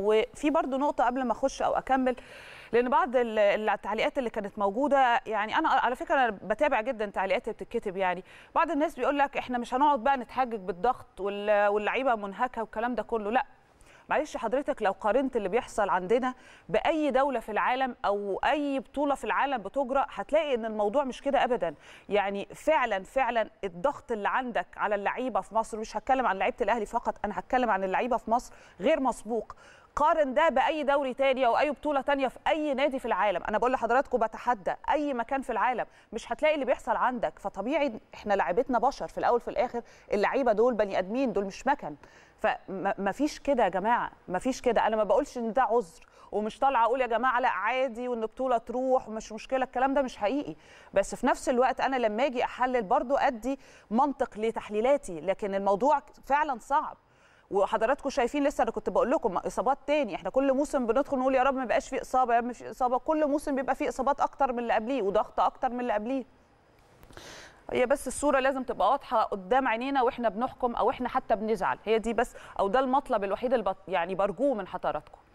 وفي برضو نقطه قبل ما اخش او اكمل لان بعض التعليقات اللي كانت موجوده يعني انا على فكره انا بتابع جدا تعليقات اللي بتتكتب يعني بعض الناس بيقول لك احنا مش هنقعد بقى نتحجج بالضغط واللعيبه منهكه والكلام ده كله لا معلش حضرتك لو قارنت اللي بيحصل عندنا باي دوله في العالم او اي بطوله في العالم بتجرى هتلاقي ان الموضوع مش كده ابدا يعني فعلا فعلا الضغط اللي عندك على اللعيبه في مصر مش هتكلم عن لعيبه الاهلي فقط انا هتكلم عن اللعيبه في مصر غير مسبوق قارن ده باي دوري تاني او اي بطوله تانية في اي نادي في العالم انا بقول لحضراتكم بتحدى اي مكان في العالم مش هتلاقي اللي بيحصل عندك فطبيعي احنا لعيبتنا بشر في الاول في الاخر اللعيبه دول بني ادمين دول مش مكن فما فيش كده يا جماعه ما فيش كده انا ما بقولش ان ده عذر ومش طالعه اقول يا جماعه لا عادي وان بطوله تروح ومش مشكله الكلام ده مش حقيقي بس في نفس الوقت انا لما اجي احلل برضو ادي منطق لتحليلاتي لكن الموضوع فعلا صعب وحضراتكم شايفين لسه انا كنت بقول لكم اصابات تاني احنا كل موسم بندخل نقول يا رب ما يبقاش في اصابه يا رب ما فيش اصابه كل موسم بيبقى فيه اصابات اكتر من اللي قبليه وضغط اكتر من اللي قبليه هي بس الصوره لازم تبقى واضحه قدام عينينا واحنا بنحكم او احنا حتى بنزعل هي دي بس او ده المطلب الوحيد اللي يعني برجوه من حضراتكم